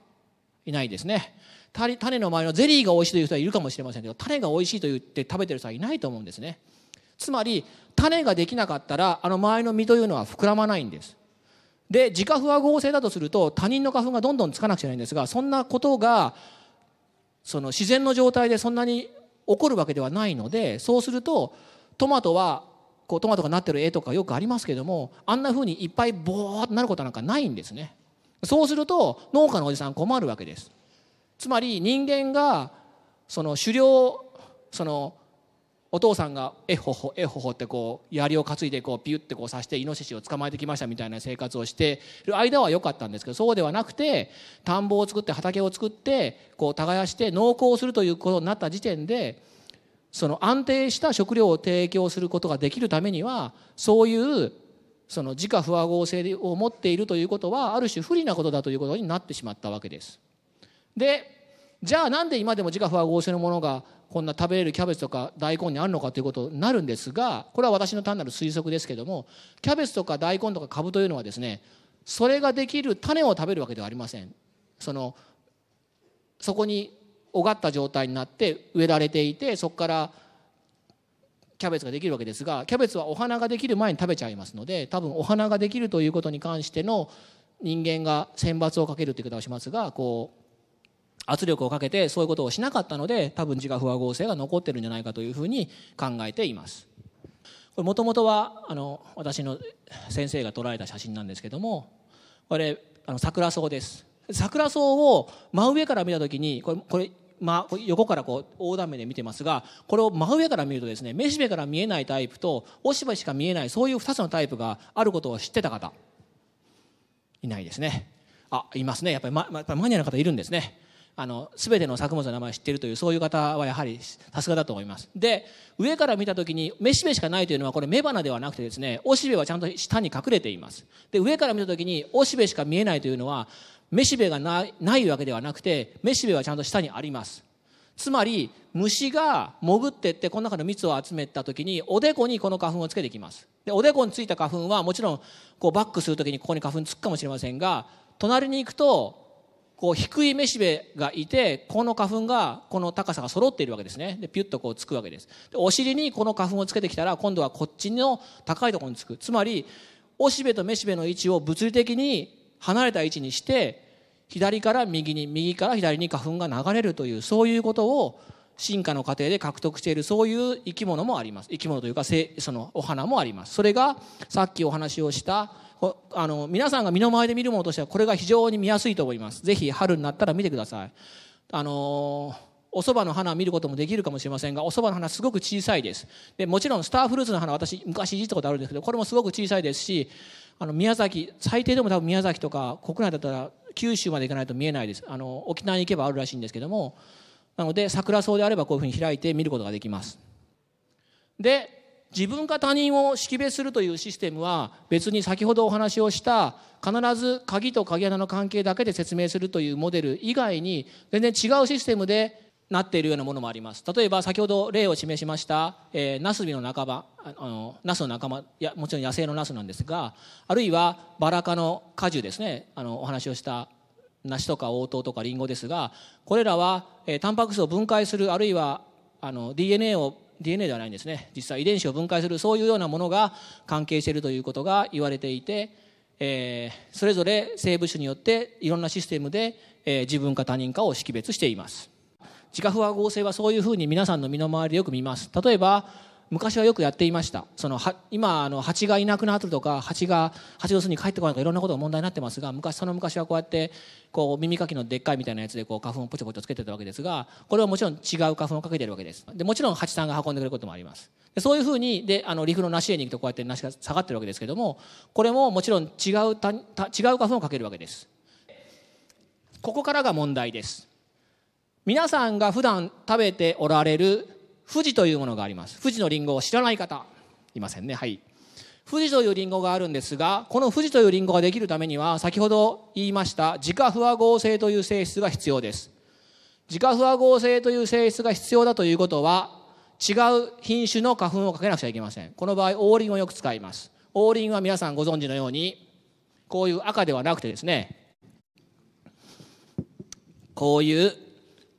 いないですね種の周りのゼリーが美味しいという人はいるかもしれませんけど種が美味しいと言って食べてる人はいないと思うんですねつまり種ができなかったらあの周りの実というのは膨らまないんですで自家不和合成だとすると他人の花粉がどんどんつかなくちゃいけないんですがそんなことがその自然の状態でそんなに起こるわけではないのでそうするとトマトはこうトマトがなってる絵とかよくありますけどもあんなふうにいっぱいボーッとなることなんかないんですねそうすると農家のおじさん困るわけですつまり人間がその狩猟そのお父さんがえほほえほほってこう槍を担いでこうピュッてこう刺してイノシシを捕まえてきましたみたいな生活をしてる間は良かったんですけどそうではなくて田んぼを作って畑を作ってこう耕して農耕をするということになった時点でその安定した食料を提供することができるためにはそういうその自家不和合性を持っているということはある種不利なことだということになってしまったわけです。でじゃあなんで今でも自家不和合性のものがこんな食べれるキャベツとか大根にあるのかということになるんですがこれは私の単なる推測ですけどもキャベツとか大根とかカブというのはですねそれができる種を食べるわけではありません。そのそこに拝った状態になって植えられていてそこからキャベツができるわけですがキャベツはお花ができる前に食べちゃいますので多分お花ができるということに関しての人間が選抜をかけるという言い方をしますがこう圧力をかけてそういうことをしなかったので多分自我不和合成が残ってるんじゃないかというふうに考えています。これもともとはあの私の先生が捉えた写真なんですけどもこれあの桜草です桜草を真上から見た時にこれこれまあ、横からこう大断面で見てますがこれを真上から見るとですねめしべから見えないタイプとおしべしか見えないそういう2つのタイプがあることを知ってた方いないですねあいますねやっぱり、ま、やっぱマニアの方いるんですねあの全ての作物の名前を知っているというそういう方はやはりさすがだと思いますで上から見た時にめしべしかないというのはこれ雌花ではなくてですねおしべはちゃんと下に隠れていますで上から見た時におしべしか見えないというのはめしべがないないわけではなくてめしべはちゃんと下にありますつまり虫が潜っていってこの中の蜜を集めた時におでこにこの花粉をつけてきますでおでこについた花粉はもちろんこうバックする時にここに花粉つくかもしれませんが隣に行くとこう低いめしべがいてこの花粉がこの高さが揃っているわけですねでピュッとこうつくわけですでお尻にこの花粉をつけてきたら今度はこっちの高いところにつくつまりおしべとめしべの位置を物理的に離れた位置にして左から右に右から左に花粉が流れるというそういうことを進化の過程で獲得しているそういう生き物もあります生き物というかそのお花もありますそれがさっきお話をしたあの皆さんが身の前で見るものとしてはこれが非常に見やすいと思います是非春になったら見てくださいあのお蕎麦の花を見ることもできるかもしれませんがお蕎麦の花すごく小さいですでもちろんスターフルーツの花私昔いじったことあるんですけどこれもすごく小さいですしあの宮崎最低でも多分宮崎とか国内だったら九州まで行かないと見えないですあの沖縄に行けばあるらしいんですけどもなので桜草であればこういうふうに開いて見ることができますで自分か他人を識別するというシステムは別に先ほどお話をした必ず鍵と鍵穴の関係だけで説明するというモデル以外に全然違うシステムでなっているようなものもあります例えば先ほど例を示しました、えナスビの仲間あのナスの仲間やもちろん野生のナスなんですがあるいはバラ科の果樹ですねあのお話をした梨とか応答とかリンゴですがこれらは、えー、タンパク質を分解するあるいはあの DNA を DNA ではないんですね実際遺伝子を分解するそういうようなものが関係しているということが言われていて、えー、それぞれ生物種によっていろんなシステムで、えー、自分か他人かを識別しています自家不和合成はそういうふうに皆さんの身の回りでよく見ます例えば昔はよくやっていましたそのは今あの蜂がいなくなったとか蜂が蜂の巣に帰ってこないとかいろんなことが問題になってますが昔その昔はこうやってこう耳かきのでっかいみたいなやつでこう花粉をポチポチつけてたわけですがこれはもちろん違う花粉をかけてるわけですでもちろん蜂さんが運んでくれることもありますでそういうふうにであのフの梨園に行くとこうやって梨が下がってるわけですけどもこれももちろん違うたた違う花粉をかけるわけですここからが問題です皆さんが普段食べておられる富士というものがあります富士のりんごを知らない方いませんねはい富士というりんごがあるんですがこの富士というりんごができるためには先ほど言いました自家不和合成という性質が必要です自家不和合成という性質が必要だということは違う品種の花粉をかけなくちゃいけませんこの場合王林をよく使います王林は皆さんご存知のようにこういう赤ではなくてですねこういう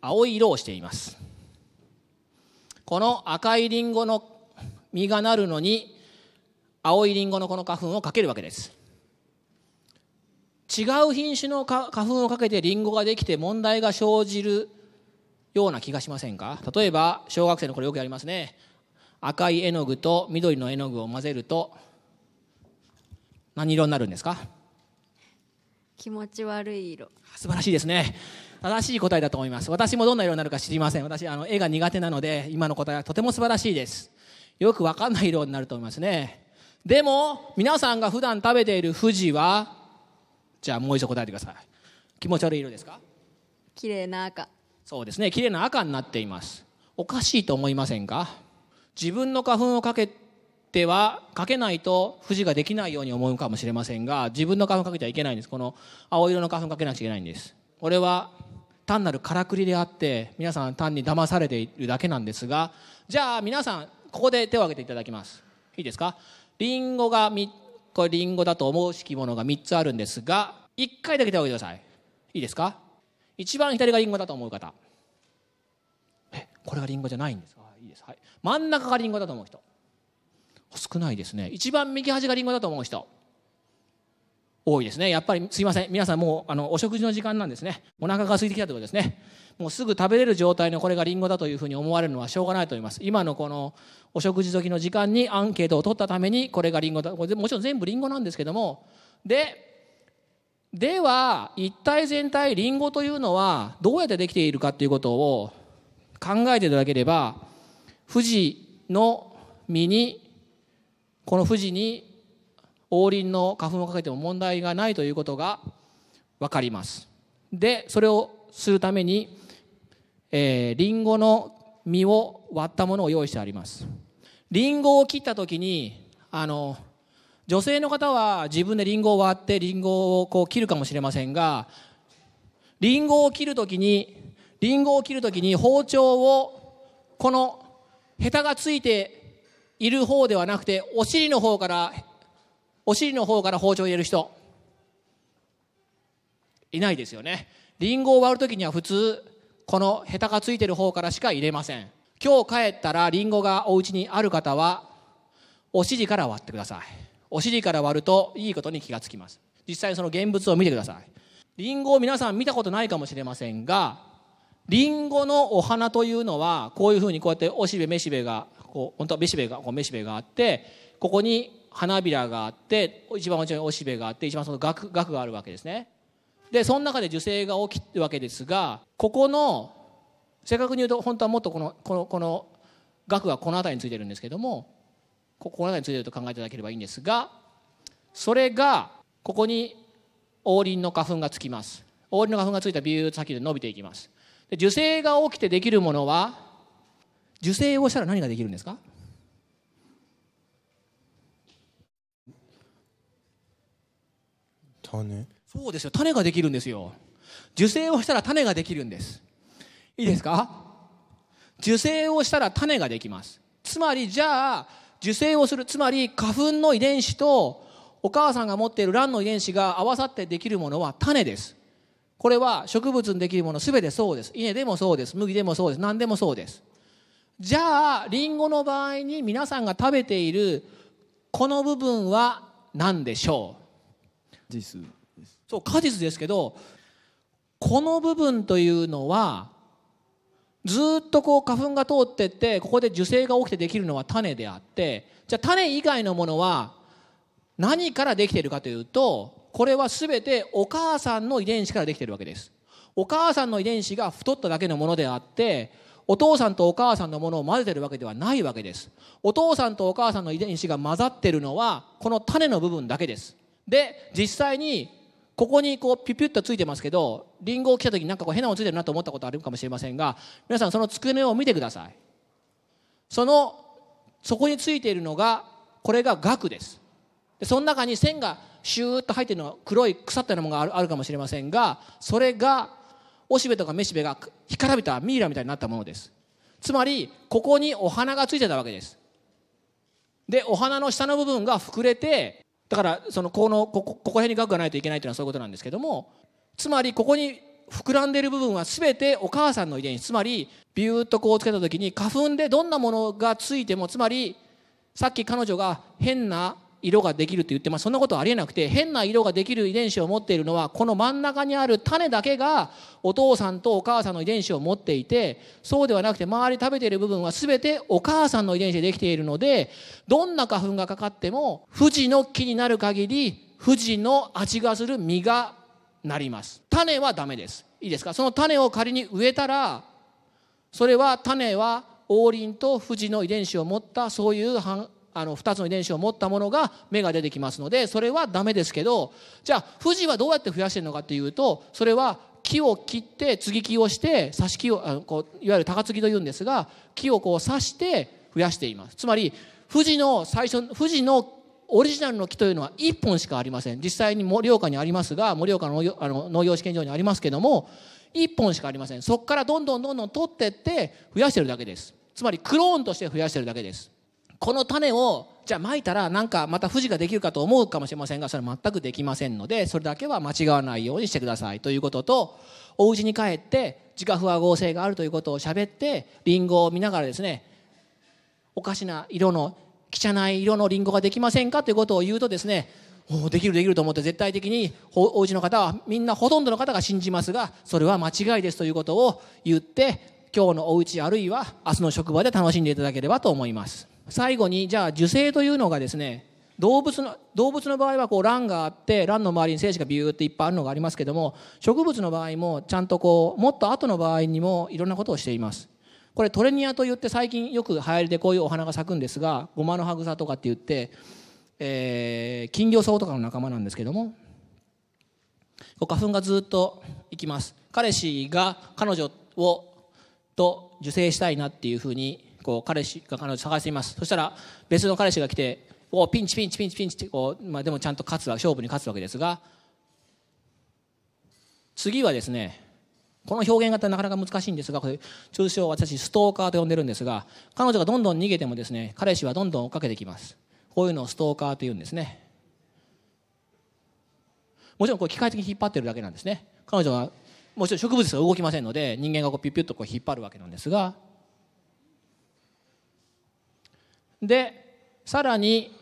青い色をしていますこの赤いリンゴの実がなるのに青いリンゴのこの花粉をかけるわけです違う品種の花粉をかけてリンゴができて問題が生じるような気がしませんか例えば小学生のこれよくやりますね赤い絵の具と緑の絵の具を混ぜると何色になるんですか気持ち悪い色素晴らしいですね正しい答えだと思います。私もどんな色になるか知りません。私、あの、絵が苦手なので、今の答えはとても素晴らしいです。よくわかんない色になると思いますね。でも、皆さんが普段食べている富士は、じゃあもう一度答えてください。気持ち悪い色ですか綺麗な赤。そうですね。綺麗な赤になっています。おかしいと思いませんか自分の花粉をかけては、かけないと富士ができないように思うかもしれませんが、自分の花粉かけちゃいけないんです。この青色の花粉かけなくちゃいけないんです。これは単なるからくりであって皆さん単に騙されているだけなんですがじゃあ皆さんここで手を挙げていただきますいいですかリンゴがこれリンゴだと思うしきものが3つあるんですが1回だけ手を挙げてくださいいいですか一番左がリンゴだと思う方えこれがリンゴじゃないんですかいいです、はい、真ん中がリンゴだと思う人少ないですね一番右端がリンゴだと思う人多いですね。やっぱりすいません。皆さんもう、あの、お食事の時間なんですね。お腹が空いてきたということですね。もうすぐ食べれる状態のこれがリンゴだというふうに思われるのはしょうがないと思います。今のこのお食事時の時間にアンケートを取ったためにこれがリンゴだ。これもちろん全部リンゴなんですけども。で、では、一体全体リンゴというのはどうやってできているかということを考えていただければ、富士の実に、この富士に王林の花粉をかけても問題がないということが分かりますでそれをするために、えんごの実を割ったものを用意してありますりんごを切った時にあの女性の方は自分でリンゴを割ってりんごをこう切るかもしれませんがりんごを切る時にりんごを切る時に包丁をこのヘタがついている方ではなくてお尻の方からお尻の方から包丁を入れる人いないですよねリンゴを割るときには普通このヘタがついてる方からしか入れません今日帰ったらリンゴがお家にある方はお尻から割ってくださいお尻から割るといいことに気がつきます実際その現物を見てくださいリンゴを皆さん見たことないかもしれませんがリンゴのお花というのはこういうふうにこうやっておしべめしべがこう本当はめしべがこうめしべがあってここに花びらがあって一番後ろにおしべがあって一番その額額があるわけですねでその中で受精が起きるわけですがここの正確に言うと本当はもっとこのこのこの額がこの辺りについてるんですけどもここの辺りについてると考えていただければいいんですがそれがここに王林の花粉がつきます王林の花粉がついたビューッと先で伸びていきますで受精が起きてできるものは受精をしたら何ができるんですか種そうですよ種ができるんですよ受精をしたら種ができるんですいいですか受精をしたら種ができますつまりじゃあ受精をするつまり花粉の遺伝子とお母さんが持っている卵の遺伝子が合わさってできるものは種ですこれは植物にできるもの全てそうです稲でもそうです麦でもそうです何でもそうですじゃありんごの場合に皆さんが食べているこの部分は何でしょう実そう果実ですけどこの部分というのはずっとこう花粉が通ってってここで受精が起きてできるのは種であってじゃあ種以外のものは何からできているかというとこれは全てお母さんの遺伝子からできているわけですお母さんの遺伝子が太っただけのものであってお父さんとお母さんのものを混ぜてるわけではないわけですお父さんとお母さんの遺伝子が混ざってるのはこの種の部分だけですで実際にここにこうピュピュッとついてますけどリンゴを来た時になんかこう変なものついてるなと思ったことあるかもしれませんが皆さんその机けを見てくださいそのそこについているのがこれが額ですでその中に線がシューッと入ってるのが黒い腐ったようなものがあるかもしれませんがそれがおしべとかめしべが干からびたミイラみたいになったものですつまりここにお花がついてたわけですでお花の下の部分が膨れてだからそのこのここここら辺に額がないといけないというのはそういうことなんですけどもつまりここに膨らんでいる部分は全てお母さんの遺伝子つまりビューッとこうつけた時に花粉でどんなものがついてもつまりさっき彼女が変な色ができると言ってますそんなことありえなくて変な色ができる遺伝子を持っているのはこの真ん中にある種だけがお父さんとお母さんの遺伝子を持っていてそうではなくて周り食べている部分は全てお母さんの遺伝子でできているのでどんな花粉がかかっても富士の木になる限り富士の味がする実がなります種はダメですいいですかその種を仮に植えたらそれは種は王林と富士の遺伝子を持ったそういうあの2つの遺伝子を持ったものが芽が出てきますのでそれはダメですけどじゃあ富士はどうやって増やしてるのかっていうとそれは木を切って接ぎ木をして挿し木をあこういわゆる高継ぎというんですが木をこう刺して増やしていますつまり富士の最初富士のオリジナルの木というのは1本しかありません実際に盛岡にありますが盛岡のあの農業試験場にありますけども1本しかありませんそこからどんどんどんどん取ってって増やしてるだけですつまりクローンとして増やしてるだけですこの種をじゃあまいたらなんかまた富士ができるかと思うかもしれませんがそれ全くできませんのでそれだけは間違わないようにしてくださいということとお家に帰って自家不和合成があるということをしゃべってりんごを見ながらですねおかしな色の汚い色のりんごができませんかということを言うとですねおできるできると思って絶対的におお家の方はみんなほとんどの方が信じますがそれは間違いですということを言って今日のお家あるいは明日の職場で楽しんでいただければと思います。最後にじゃあ受精というのがですね動物の動物の場合はこう卵があって卵の周りに精子がビューっていっぱいあるのがありますけども植物の場合もちゃんとこうもっと後の場合にもいろんなことをしていますこれトレニアといって最近よく流行りでこういうお花が咲くんですがゴマの葉草とかって言って、えー、金魚草とかの仲間なんですけども花粉がずっといきます彼氏が彼女をと受精したいなっていうふうにこう彼氏が彼女探していますそしたら別の彼氏が来ておピンチピンチピンチピンチってこう、まあ、でもちゃんと勝つわ勝負に勝つわけですが次はですねこの表現型なかなか難しいんですがこれ通称私ストーカーと呼んでるんですが彼女がどんどん逃げてもですね彼氏はどんどん追っかけてきますこういうのをストーカーというんですねもちろんこう機械的に引っ張ってるだけなんですね彼女はもちろん植物が動きませんので人間がこうピュッピュッとこう引っ張るわけなんですがでさらに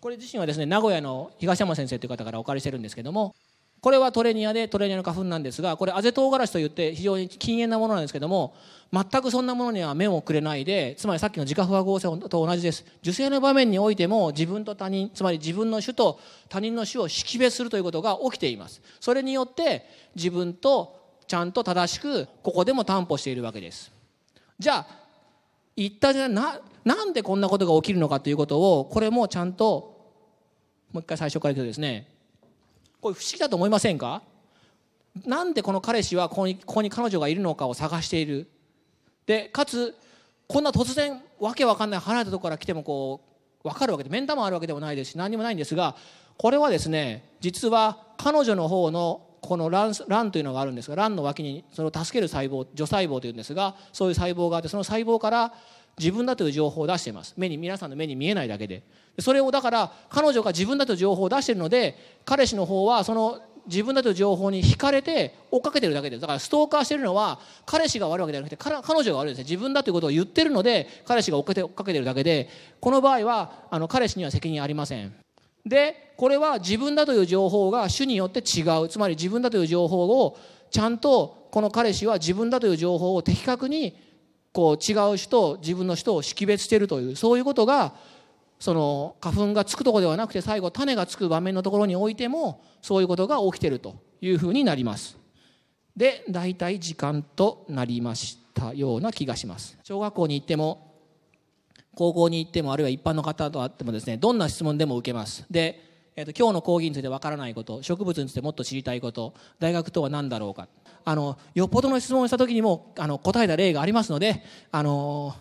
これ自身はですね名古屋の東山先生という方からお借りしてるんですけどもこれはトレニアでトレニアの花粉なんですがこれアゼトウガラシといって非常に禁煙なものなんですけども全くそんなものには目もくれないでつまりさっきの自家不和合成と同じです受精の場面においても自分と他人つまり自分の種と他人の種を識別するということが起きていますそれによって自分とちゃんと正しくここでも担保しているわけですじゃあったじゃななんでこんなことが起きるのかということをこれもちゃんともう一回最初から言うとですねこれ不思議だと思いませんかなんでこの彼氏はここにここに彼女がいるのかを探しているでかつこんな突然わけわかんない離れたとこから来てもこう分かるわけで面談もあるわけでもないですし何にもないんですがこれはですね実は彼女の方のこの卵というのがあるんですが卵の脇にそれを助ける細胞除細胞というんですがそういう細胞があってその細胞から自分だという情報を出しています目に皆さんの目に見えないだけでそれをだから彼女が自分だという情報を出しているので彼氏の方はその自分だという情報に惹かれて追っかけてるだけですだからストーカーしてるのは彼氏が悪いわけではなくて彼女が悪いですね自分だということを言ってるので彼氏が追っかけて追っかけてるだけでこの場合はあの彼氏には責任ありませんでこれは自分だという情報が主によって違うつまり自分だという情報をちゃんとこの彼氏は自分だという情報を的確にこう違う人自分の人を識別しているというそういうことがその花粉がつくとこではなくて最後種がつく場面のところにおいてもそういうことが起きてるというふうになります。で大体時間となりましたような気がします。小学校に行っても高校に行ってもあるいは一般の方とあってもですねどんな質問でも受けます。でえーと、今日の講義についてわからないこと植物についてもっと知りたいこと大学とは何だろうかあのよっぽどの質問をした時にもあの答えた例がありますのであの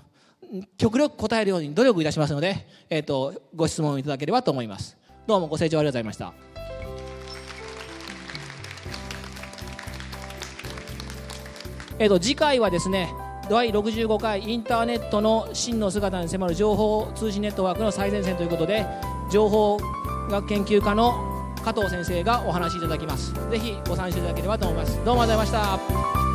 極力答えるように努力いたしますので、えーと、ご質問いただければと思いますどうもご清聴ありがとうございましたえーと、と次回はですね第65回インターネットの真の姿に迫る情報通信ネットワークの最前線ということで情報学研究科の加藤先生がお話しいただきますぜひご参照いただければと思いますどうもありがとうございました